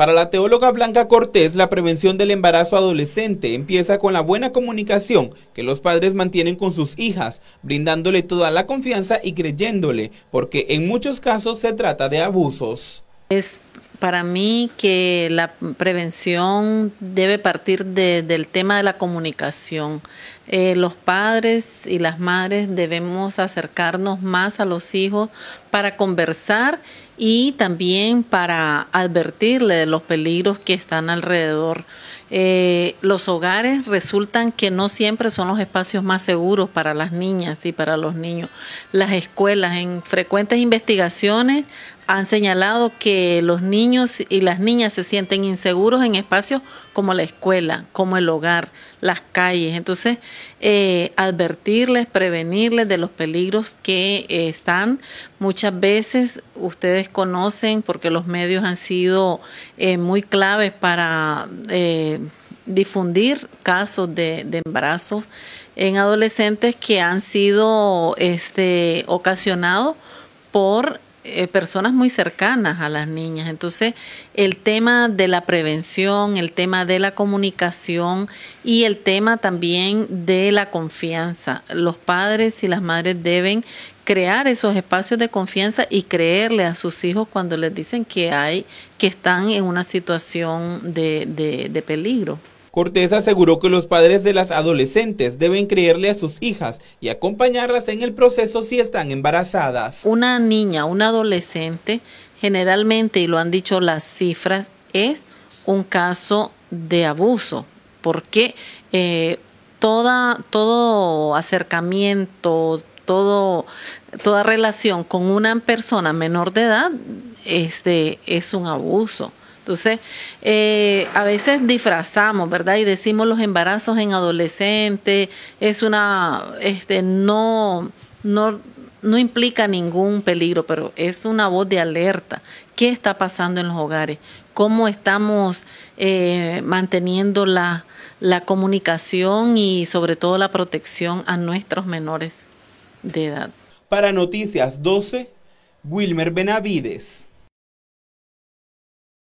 Para la teóloga Blanca Cortés, la prevención del embarazo adolescente empieza con la buena comunicación que los padres mantienen con sus hijas, brindándole toda la confianza y creyéndole, porque en muchos casos se trata de abusos. Para mí que la prevención debe partir del tema de la comunicación. Eh, los padres y las madres debemos acercarnos más a los hijos para conversar y también para advertirle de los peligros que están alrededor. Eh, los hogares resultan que no siempre son los espacios más seguros para las niñas y para los niños. Las escuelas en frecuentes investigaciones han señalado que los niños y las niñas se sienten inseguros en espacios como la escuela, como el hogar, las calles. Entonces, eh, advertirles, prevenirles de los peligros que eh, están. Muchas veces ustedes conocen, porque los medios han sido eh, muy claves para difundir casos de, de embarazos en adolescentes que han sido este, ocasionados por eh, personas muy cercanas a las niñas. Entonces, el tema de la prevención, el tema de la comunicación y el tema también de la confianza. Los padres y las madres deben crear esos espacios de confianza y creerle a sus hijos cuando les dicen que hay, que están en una situación de, de peligro. Cortés aseguró que los padres de las adolescentes deben creerle a sus hijas y acompañarlas en el proceso si están embarazadas. Una niña, una adolescente, generalmente, y lo han dicho las cifras, es un caso de abuso, porque eh, todo acercamiento, toda relación con una persona menor de edad este, es un abuso. Entonces, eh, a veces disfrazamos, ¿verdad? Y decimos los embarazos en adolescentes, es una, este, no, no, no implica ningún peligro, pero es una voz de alerta. ¿Qué está pasando en los hogares? ¿Cómo estamos eh, manteniendo la, la comunicación y sobre todo la protección a nuestros menores de edad? Para Noticias 12, Wilmer Benavides.